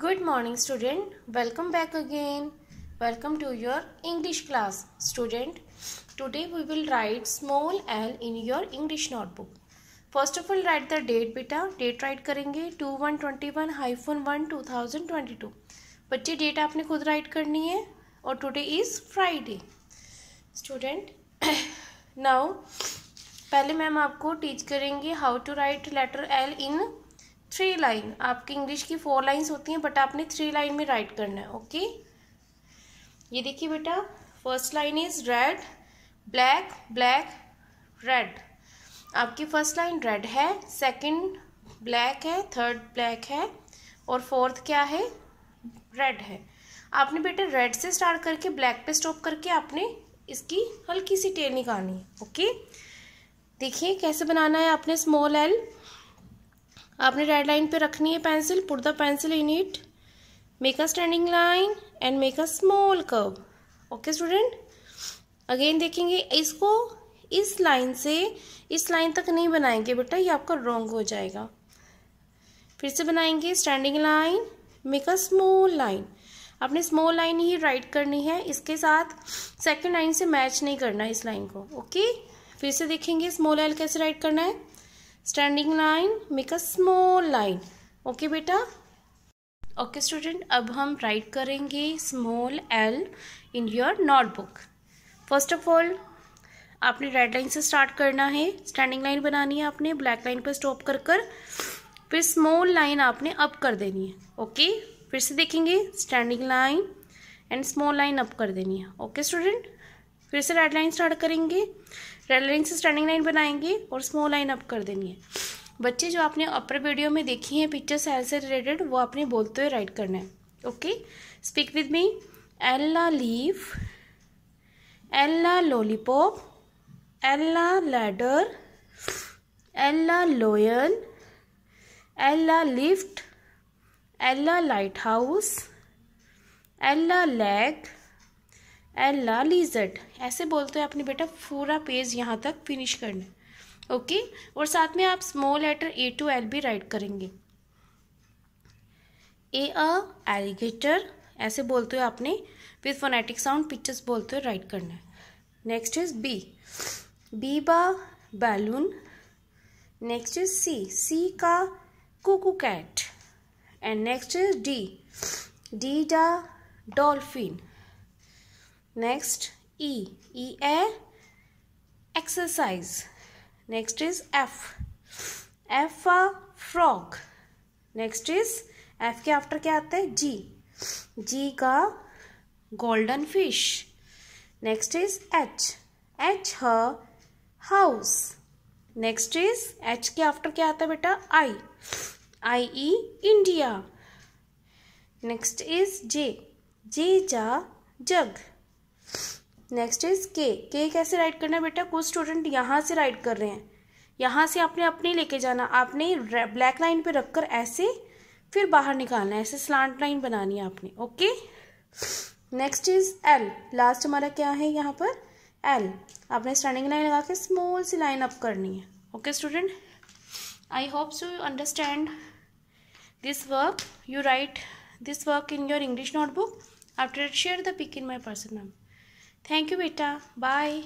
good morning student welcome back again welcome to your English class student today we will write small L in your English notebook first of all write the date बेटा date write करेंगे two one twenty one hyphen one two thousand twenty two बच्चे date आपने खुद write करनी है और today is Friday student now पहले ma'am आपको टीच करेंगे how to write letter L in three line आपकी इंग्लिश की फोर लाइन्स होती हैं बट आपने थ्री लाइन में राइट करना है ओके ये देखिए बेटा first line is red black black red आपकी फर्स्ट लाइन रेड है सेकंड ब्लैक है थर्ड ब्लैक है और फोर्थ क्या है रेड है आपने बेटा रेड से स्टार्ट करके ब्लैक पे स्टॉप करके आपने इसकी हल्की सी टेल निकालनी है ओके देखिए कैसे बनाना है आपने स्मॉल एल आपने रेड लाइन पे रखनी है pencil put the pencil in it make a standing line and make a small curve okay student again देखेंगे इसको इस लाइन से इस लाइन तक नहीं बनाएंगे बेटा ये आपका रॉन्ग हो जाएगा फिर से बनाएंगे standing line make a small line आपने स्मॉल लाइन ही राइट करनी है इसके साथ सेकंड लाइन से मैच नहीं करना है इस लाइन को ओके फिर से देखेंगे स्मॉल लाइन कैसे राइट करना है standing line make a small line okay बेटा ओके स्टूडेंट अब हम राइट करेंगे small L in your notebook first of all आपने रेड लाइन से स्टार्ट करना है स्टैंडिंग लाइन बनानी है आपने ब्लैक लाइन पर स्टॉप कर कर फिर स्मॉल लाइन आपने अप कर देनी है ओके फिर से देखेंगे standing line and small line up कर देनी है ओके स्टूडेंट फिर से रेड लाइन स्टार्ट करेंगे रेलरिंग से स्टैंडिंग लाइन बनाएंगे और स्मॉल लाइन अप कर देनी है बच्चे जो आपने अपर वीडियो में देखी हैं पिक्चर सेल से रिलेटेड वो आपने बोलते हुए राइट करना है ओके स्पीक विद मी एल्ला लीव एल्ला लॉलीपॉप एल्ला लैडर एल्ला लोयल एल्ला लिफ्ट एल्ला लाइट हाउस एल्ला लैग एल ला ली ऐसे बोलते हैं अपने बेटा पूरा पेज यहाँ तक फिनिश करना है ओके और साथ में आप small letter A to L भी राइट करेंगे ए अ एलिगेटर ऐसे बोलते हो आपने विथ फोनेटिक साउंड पिक्चर्स बोलते हुए राइट करना है नेक्स्ट इज बी बी बा balloon next is C C का cuckoo cat and next is D D डा dolphin next e e a exercise next is f f for frog next is f के after क्या आता है जी जी का golden fish next is h h her house next is H के after क्या आता है बेटा आई आई ई India next is J J जा जग नेक्स्ट इज के के कैसे राइट करना है बेटा कुछ स्टूडेंट यहाँ से राइट कर रहे हैं यहाँ से आपने अपने लेके जाना आपने ब्लैक लाइन पे रखकर ऐसे फिर बाहर निकालना है ऐसे स्लांट लाइन बनानी है आपने okay next is L last हमारा क्या है यहाँ पर एल आपने स्टैंडिंग लाइन लगा के स्मॉल सी लाइन अप करनी है okay student I hope so you understand this work you write this work in your English notebook after share the pic in my person ma'am thank you बेटा bye